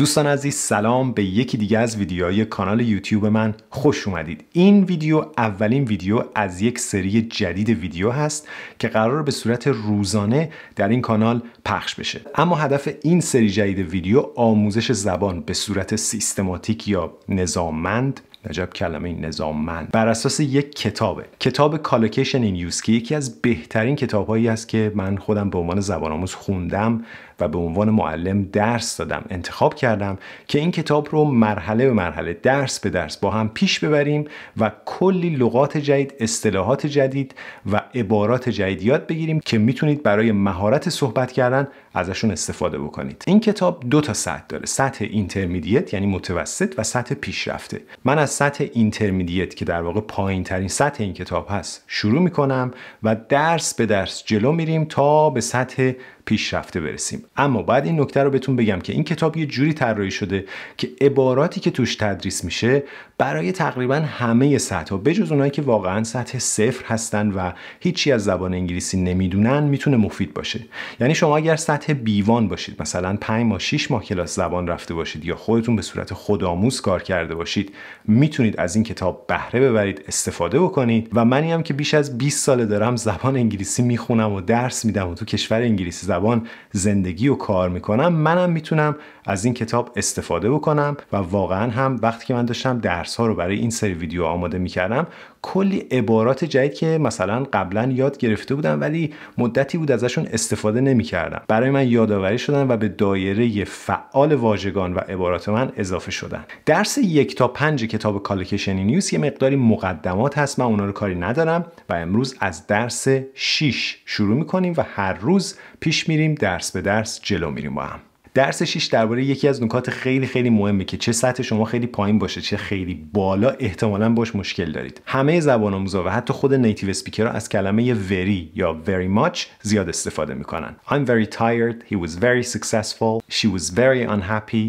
دوستان عزیز سلام به یکی دیگه از ویدیوهای کانال یوتیوب من خوش اومدید این ویدیو اولین ویدیو از یک سری جدید ویدیو هست که قرار به صورت روزانه در این کانال پخش بشه اما هدف این سری جدید ویدیو آموزش زبان به صورت سیستماتیک یا نظاممند نجب کلمه این نظاممند بر اساس یک کتابه کتاب کالوکیشن این یوز که یکی از بهترین کتابهایی است که من خودم به عنوان زبان آموز خوندم و به عنوان معلم درس دادم انتخاب کردم که این کتاب رو مرحله به مرحله درس به درس با هم پیش ببریم و کلی لغات جدید اصطلاحات جدید و عبارات جدید یاد بگیریم که میتونید برای مهارت صحبت کردن ازشون استفاده بکنید این کتاب دو تا سطح داره سطح اینترمدیت یعنی متوسط و سطح پیشرفته من از سطح اینترمدیت که در واقع پایین ترین سطح این کتاب هست شروع میکنم و درس به درس جلو میریم تا به سطح پیشرفته برسیم اما بعد این نکته رو بهتون بگم که این کتاب یه جوری طراحی شده که عباراتی که توش تدریس میشه برای تقریبا همه سطح بجز اونایی که واقعا سطح صفر هستن و هیچی از زبان انگلیسی نمیدونن میتونه مفید باشه یعنی شما اگر سطح بیوان باشید مثلا 5 ماه 6 ماه کلاس زبان رفته باشید یا خودتون به صورت خودآموز کار کرده باشید میتونید از این کتاب بهره ببرید استفاده بکنید و منی هم که بیش از 20 ساله دارم زبان انگلیسی میخونم و درس میدم و تو کشور انگلیسی زبان زبان زندگی و کار میکنم منم میتونم از این کتاب استفاده بکنم و واقعا هم وقتی که من داشتم درس ها رو برای این سری ویدیو آماده میکردم کلی عبارات جدید که مثلا قبلا یاد گرفته بودم ولی مدتی بود ازشون استفاده نمیکردم برای من یادآوری شدن و به دایره فعال واژگان و عبارات من اضافه شدن درس یک تا پنج کتاب کالکشن نیوز یه مقداری مقدمات هست من اونا رو کاری ندارم و امروز از درس 6 شروع میکنیم و هر روز پیش میریم درس به درس جلو میریم با هم درس 6 درباره یکی از نکات خیلی خیلی مهمه که چه سطح شما خیلی پایین باشه چه خیلی بالا احتمالا باش مشکل دارید همه زبان آموزا و حتی خود نیتیو را از کلمه very یا very much زیاد استفاده میکنن I'm very tired he was very successful she was very unhappy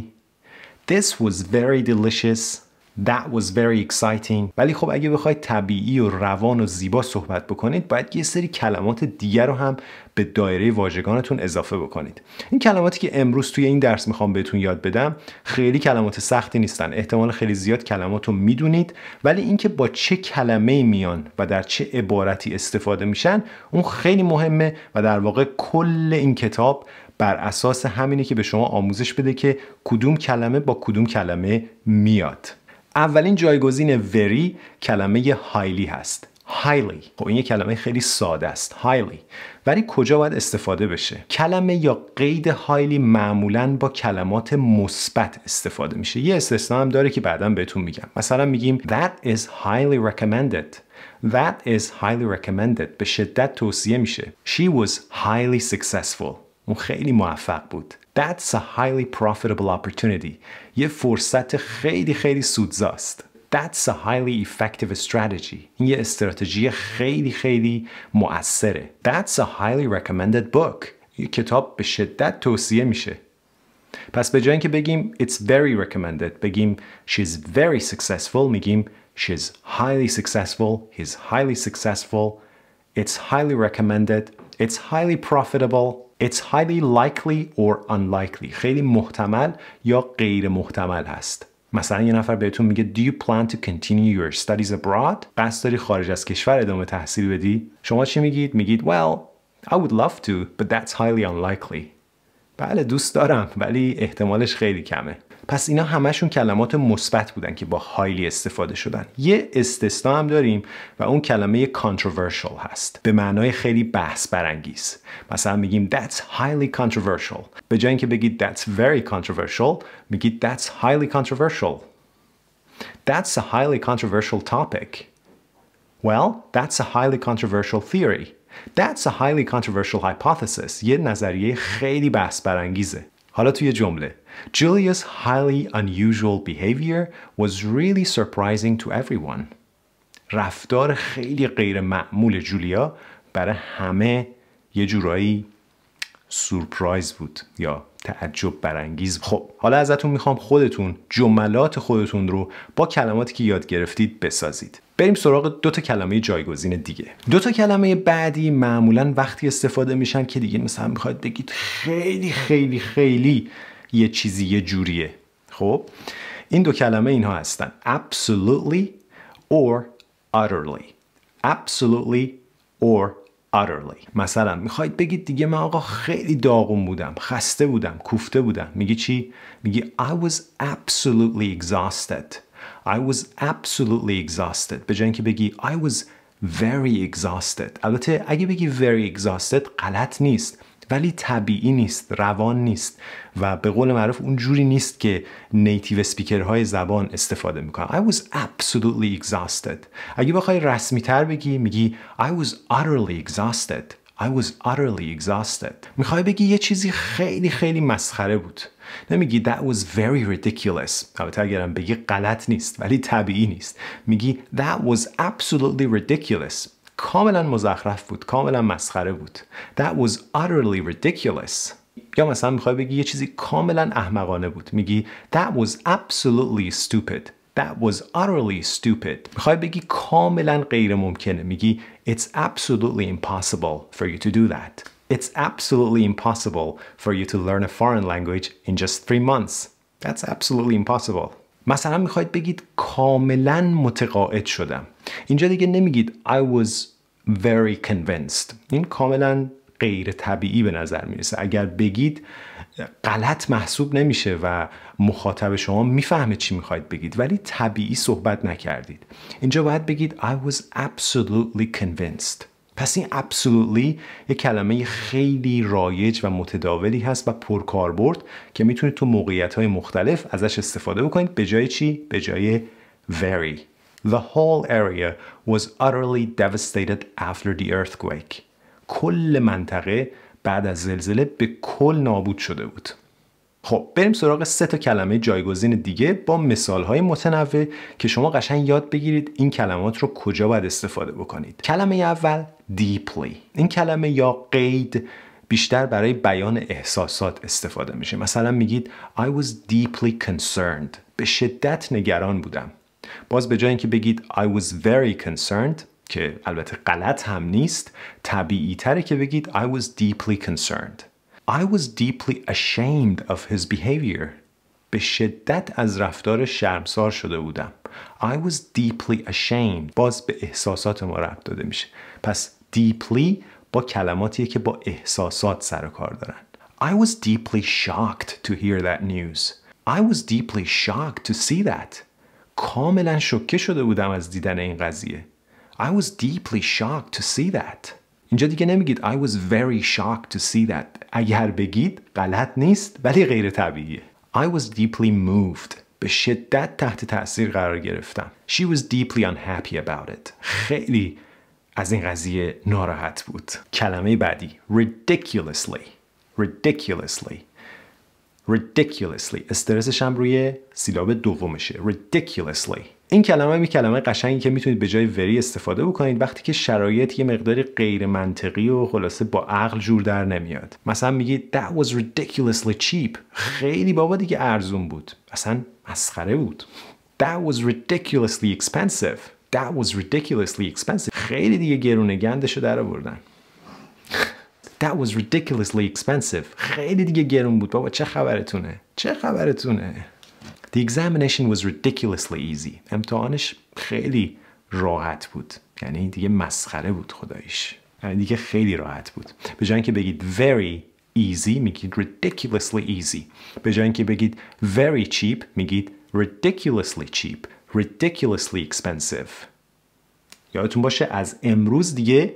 this was very delicious That was very exciting ولی خب اگه بخواید طبیعی و روان و زیبا صحبت بکنید باید یه سری کلمات دیگر رو هم به دایره واژگانتون اضافه بکنید این کلماتی که امروز توی این درس میخوام بهتون یاد بدم خیلی کلمات سختی نیستن احتمال خیلی زیاد کلمات رو میدونید ولی اینکه با چه کلمه میان و در چه عبارتی استفاده میشن اون خیلی مهمه و در واقع کل این کتاب بر اساس همینه که به شما آموزش بده که کدوم کلمه با کدوم کلمه میاد اولین جایگزین very کلمه highly هست highly خب این یه کلمه خیلی ساده است highly ولی کجا باید استفاده بشه کلمه یا قید Highly معمولا با کلمات مثبت استفاده میشه یه استثنا هم داره که بعدا بهتون میگم مثلا میگیم that is highly recommended that is highly recommended به شدت توصیه میشه she was highly successful اون خیلی موفق بود That's a highly profitable opportunity یه فرصت خیلی خیلی سودزاست That's a highly effective strategy. این یه استراتژی خیلی خیلی مؤثره. That's a highly recommended book. یه کتاب به شدت توصیه میشه. پس به جای اینکه بگیم it's very recommended بگیم she's very successful میگیم she's highly successful he's highly successful it's highly recommended It's highly profitable. It's highly likely or unlikely. خیلی محتمل یا غیر محتمل هست. مثلا یه نفر بهتون میگه Do you plan to continue your studies abroad? قصد داری خارج از کشور ادامه تحصیل بدی؟ شما چی میگید؟ میگید Well, I would love to, but that's highly unlikely. بله دوست دارم ولی احتمالش خیلی کمه. پس اینا همشون کلمات مثبت بودن که با هایلی استفاده شدن یه استثنا هم داریم و اون کلمه controversial هست به معنای خیلی بحث برانگیز مثلا میگیم that's highly controversial به جای اینکه بگید that's very controversial میگید that's highly controversial That's a highly controversial topic. Well, that's a highly controversial theory. That's a highly controversial hypothesis. یه نظریه خیلی بحث برانگیزه. حالا توی جمله Julia's highly unusual behavior was really surprising to everyone. رفتار خیلی غیر معمول جولیا برای همه یه جورایی سورپرایز بود یا تعجب برانگیز خب حالا ازتون میخوام خودتون جملات خودتون رو با کلماتی که یاد گرفتید بسازید بریم سراغ دو تا کلمه جایگزین دیگه دو تا کلمه بعدی معمولا وقتی استفاده میشن که دیگه مثلا میخواید بگید خیلی خیلی خیلی یه چیزی یه جوریه خب این دو کلمه اینها هستن absolutely or utterly absolutely or utterly مثلا میخواید بگید دیگه من آقا خیلی داغون بودم خسته بودم کوفته بودم میگی چی میگی I was absolutely exhausted I was absolutely exhausted به جای بگی I was very exhausted البته اگه بگی very exhausted غلط نیست ولی طبیعی نیست روان نیست و به قول معروف اون جوری نیست که نیتیو های زبان استفاده میکنن I was absolutely exhausted اگه بخوای رسمی تر بگی میگی I was utterly exhausted I was utterly exhausted میخوای بگی یه چیزی خیلی خیلی مسخره بود نمیگی that was very ridiculous البته اگرم بگی غلط نیست ولی طبیعی نیست میگی that was absolutely ridiculous کاملا مزخرف بود کاملا مسخره بود that was utterly ridiculous یا مثلا میخوای بگی یه چیزی کاملا احمقانه بود میگی that was absolutely stupid That was utterly stupid. میخوای بگی کاملا غیر ممکنه. میگی It's absolutely impossible for you to do that. It's absolutely impossible for you to learn a foreign language in just three months. That's absolutely impossible. مثلا میخواید بگید کاملا متقاعد شدم. اینجا دیگه نمیگید I was very convinced این کاملا غیر طبیعی به نظر میرسه اگر بگید غلط محسوب نمیشه و مخاطب شما میفهمه چی میخواید بگید ولی طبیعی صحبت نکردید اینجا باید بگید I was absolutely convinced پس این absolutely یک کلمه خیلی رایج و متداولی هست و پرکاربرد که میتونید تو موقعیت های مختلف ازش استفاده بکنید به جای چی؟ به جای very The whole area was utterly devastated after the earthquake. کل منطقه بعد از زلزله به کل نابود شده بود. خب بریم سراغ سه تا کلمه جایگزین دیگه با مثالهای متنوع که شما قشنگ یاد بگیرید این کلمات رو کجا باید استفاده بکنید. کلمه اول deeply. این کلمه یا قید بیشتر برای بیان احساسات استفاده میشه. مثلا میگید I was deeply concerned. به شدت نگران بودم. باز به جای اینکه بگید I was very concerned که البته غلط هم نیست طبیعی تره که بگید I was deeply concerned I was deeply ashamed of his behavior به شدت از رفتار شرمسار شده بودم I was deeply ashamed باز به احساسات ما ربط داده میشه پس deeply با کلماتیه که با احساسات سر کار دارن I was deeply shocked to hear that news I was deeply shocked to see that کاملا شکه شده بودم از دیدن این قضیه I was deeply shocked to see that اینجا دیگه نمیگید I was very shocked to see that اگر بگید غلط نیست ولی غیر طبیعیه I was deeply moved به شدت تحت تاثیر قرار گرفتم She was deeply unhappy about it خیلی از این قضیه ناراحت بود کلمه بعدی ridiculously ridiculously ridiculously استرسش هم روی سیلاب دومشه ridiculously این کلمه می کلمه قشنگی که میتونید به جای وری استفاده بکنید وقتی که شرایط یه مقداری غیر منطقی و خلاصه با عقل جور در نمیاد مثلا میگی that was ridiculously cheap خیلی بابا دیگه ارزون بود اصلا مسخره بود that was ridiculously expensive that was ridiculously expensive خیلی دیگه گرونه گندشو در آوردن That was ridiculously expensive. خیلی دیگه گرون بود بابا چه خبرتونه چه خبرتونه The examination was ridiculously easy. امتحانش خیلی راحت بود. یعنی دیگه مسخره بود خدایش. یعنی دیگه خیلی راحت بود. به جای اینکه بگید very easy میگید ridiculously easy. به جای اینکه بگید very cheap میگید ridiculously cheap, ridiculously expensive. یادتون باشه از امروز دیگه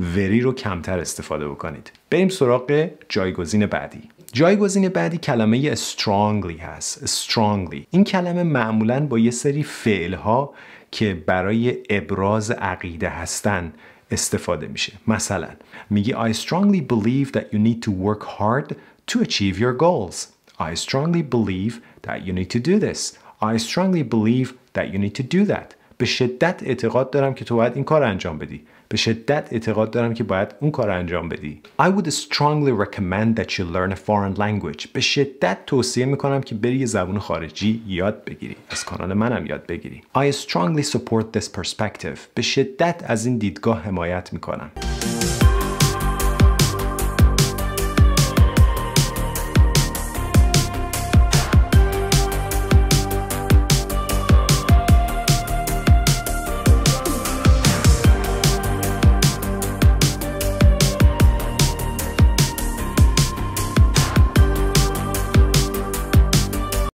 وری رو کمتر استفاده بکنید بریم سراغ جایگزین بعدی جایگزین بعدی کلمه strongly هست strongly این کلمه معمولا با یه سری فعل ها که برای ابراز عقیده هستن استفاده میشه مثلا میگی I strongly believe that you need to work hard to achieve your goals I strongly believe that you need to do this I strongly believe that you need to do that به شدت اعتقاد دارم که تو باید این کار انجام بدی به شدت اعتقاد دارم که باید اون کار انجام بدی I would strongly recommend that you learn a foreign language به شدت توصیه میکنم که بری یه زبون خارجی یاد بگیری از کانال منم یاد بگیری I strongly support this perspective به شدت از این دیدگاه حمایت میکنم